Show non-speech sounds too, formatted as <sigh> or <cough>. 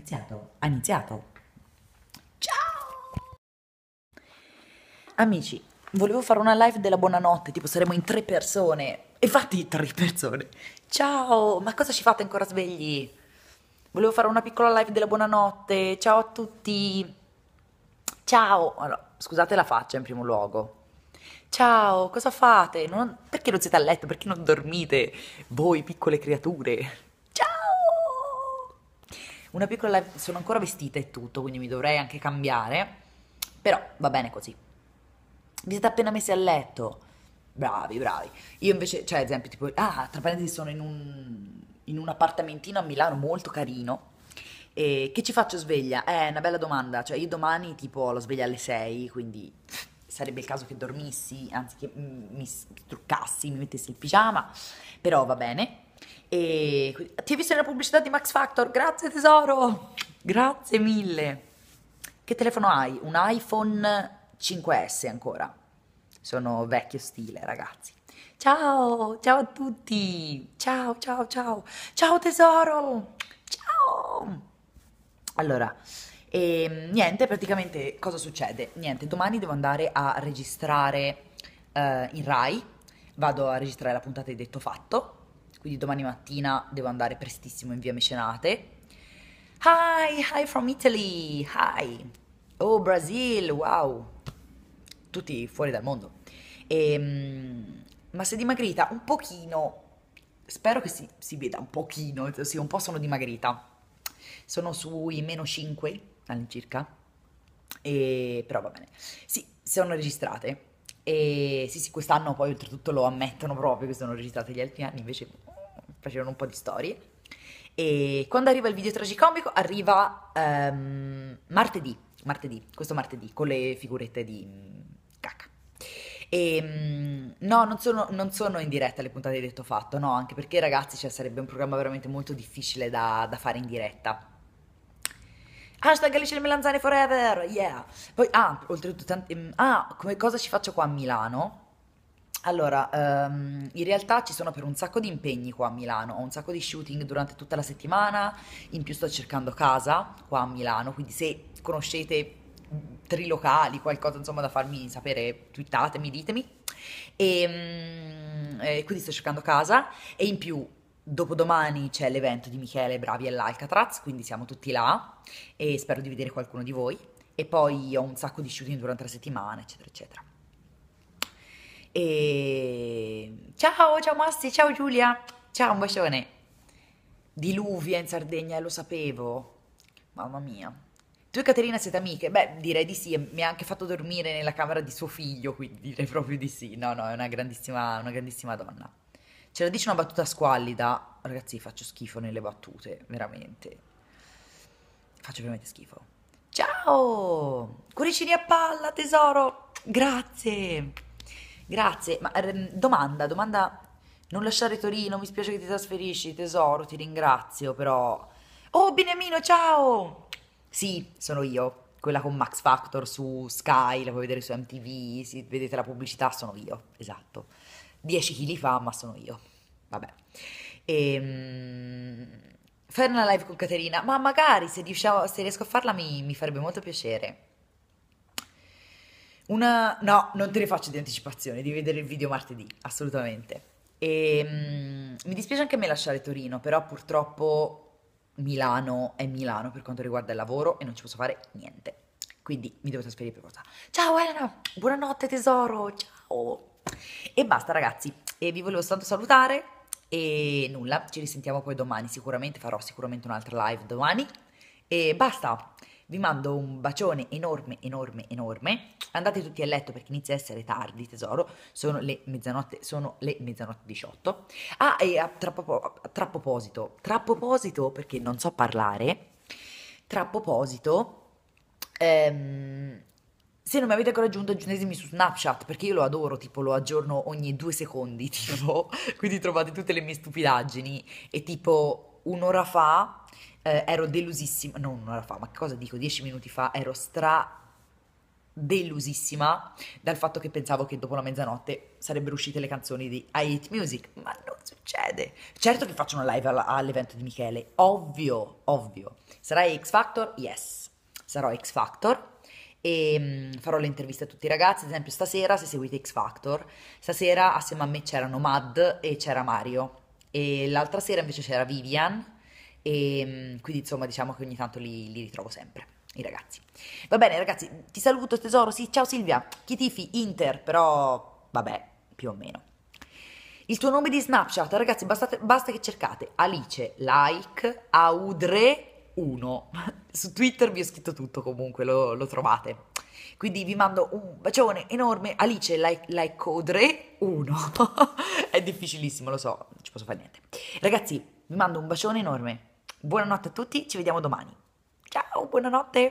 iniziato. Ha iniziato. Ciao! Amici, volevo fare una live della buonanotte, tipo saremo in tre persone. E fate tre persone. Ciao, ma cosa ci fate ancora svegli? Volevo fare una piccola live della buonanotte. Ciao a tutti. Ciao. Allora, scusate la faccia in primo luogo. Ciao, cosa fate? Non... Perché non siete a letto? Perché non dormite? Voi piccole creature una piccola sono ancora vestita e tutto, quindi mi dovrei anche cambiare, però va bene così. Vi siete appena messi a letto, bravi, bravi. Io invece, cioè, ad esempio, tipo, ah, tra parentesi, sono in un, in un appartamentino a Milano molto carino. E che ci faccio sveglia? Eh, è una bella domanda. Cioè, io domani, tipo, lo la sveglia alle 6, quindi sarebbe il caso che dormissi, anzi, che mi truccassi, mi mettessi il pigiama, però va bene. E ti hai visto nella pubblicità di Max Factor? Grazie tesoro! Grazie mille! Che telefono hai? Un iPhone 5S ancora. Sono vecchio stile, ragazzi. Ciao, ciao a tutti. Ciao, ciao, ciao. Ciao tesoro. Ciao. Allora, e ehm, niente, praticamente cosa succede? Niente, domani devo andare a registrare uh, in Rai. Vado a registrare la puntata di Detto Fatto quindi domani mattina devo andare prestissimo in via Mecenate. Hi, hi from Italy, hi. Oh Brasil, wow. Tutti fuori dal mondo. E, ehm, ma se dimagrita un pochino, spero che si, si veda un pochino, eh, sì, un po' sono dimagrita. Sono sui meno 5 all'incirca, e, però va bene. Sì, sono registrate e sì, sì, quest'anno poi oltretutto lo ammettono proprio che sono registrati gli altri anni, invece facevano un po' di storie. E quando arriva il video tragicomico arriva um, martedì, martedì, questo martedì, con le figurette di mm, caca. E, ehm, no, non sono, non sono, in diretta le puntate di Detto Fatto, no, anche perché ragazzi, cioè, sarebbe un programma veramente molto difficile da, da fare in diretta. Hashtag Alice le melanzane forever, yeah. Poi, ah, oltretutto, tanti, mm, ah, come cosa ci faccio qua a Milano? Allora, um, in realtà ci sono per un sacco di impegni qua a Milano, ho un sacco di shooting durante tutta la settimana, in più sto cercando casa qua a Milano, quindi se conoscete trilocali, qualcosa insomma da farmi sapere, twittatemi, ditemi. E, um, eh, quindi sto cercando casa e in più Dopodomani c'è l'evento di Michele Bravi all'Alcatraz, quindi siamo tutti là e spero di vedere qualcuno di voi. E poi ho un sacco di shooting durante la settimana, eccetera, eccetera. E ciao, ciao Massi, ciao Giulia, ciao, un bacione. Diluvia in Sardegna, lo sapevo. Mamma mia. Tu e Caterina siete amiche? Beh, direi di sì, mi ha anche fatto dormire nella camera di suo figlio, quindi direi proprio di sì. No, no, è una grandissima, una grandissima donna. Ce la dice una battuta squallida, ragazzi faccio schifo nelle battute, veramente. Faccio veramente schifo. Ciao! Cuoricini a palla, tesoro! Grazie! Grazie, ma ehm, domanda, domanda... Non lasciare Torino, mi spiace che ti trasferisci, tesoro, ti ringrazio, però... Oh, Beniamino, ciao! Sì, sono io quella con Max Factor su Sky, la puoi vedere su MTV, se vedete la pubblicità sono io, esatto. 10 kg fa, ma sono io. Vabbè. Ehm... Fare una live con Caterina, ma magari se, riusciamo, se riesco a farla mi, mi farebbe molto piacere. Una... No, non te ne faccio di anticipazione, di vedere il video martedì, assolutamente. E, ehm, mi dispiace anche a me lasciare Torino, però purtroppo Milano è Milano per quanto riguarda il lavoro e non ci posso fare niente. Quindi mi devo trasferire per forza. Ciao Elena, buonanotte tesoro, ciao. E basta ragazzi, e vi volevo soltanto salutare e nulla, ci risentiamo poi domani, sicuramente farò sicuramente un'altra live domani e basta. Vi mando un bacione enorme, enorme, enorme. Andate tutti a letto perché inizia a essere tardi, tesoro. Sono le mezzanotte, sono le mezzanotte 18. Ah, e a, tra, proposito, tra proposito, perché non so parlare, tra proposito, ehm, se non mi avete ancora aggiunto, aggiungetemi su Snapchat perché io lo adoro, tipo lo aggiorno ogni due secondi, <laughs> tipo, quindi trovate tutte le mie stupidaggini e tipo un'ora fa eh, ero delusissima, non un'ora fa, ma che cosa dico, dieci minuti fa, ero stra delusissima dal fatto che pensavo che dopo la mezzanotte sarebbero uscite le canzoni di I Hate Music, ma non succede. Certo che faccio una live alla, all'evento di Michele, ovvio, ovvio. Sarai X Factor? Yes, sarò X Factor e ehm, farò le interviste a tutti i ragazzi, ad esempio stasera se seguite X Factor, stasera assieme a me c'erano Mad e c'era Mario e l'altra sera invece c'era Vivian e ehm, quindi insomma diciamo che ogni tanto li, li ritrovo sempre, i ragazzi. Va bene ragazzi, ti saluto tesoro, sì, ciao Silvia, chi tifi? Inter, però vabbè, più o meno. Il tuo nome di Snapchat, ragazzi, bastate, basta che cercate Alice Like Audre 1. <laughs> Su Twitter vi ho scritto tutto comunque, lo, lo trovate. Quindi vi mando un bacione enorme, Alice Like, like Audre 1. <laughs> È difficilissimo, lo so, non ci posso fare niente. Ragazzi, vi mando un bacione enorme. Buonanotte a tutti, ci vediamo domani. Ciao, buonanotte!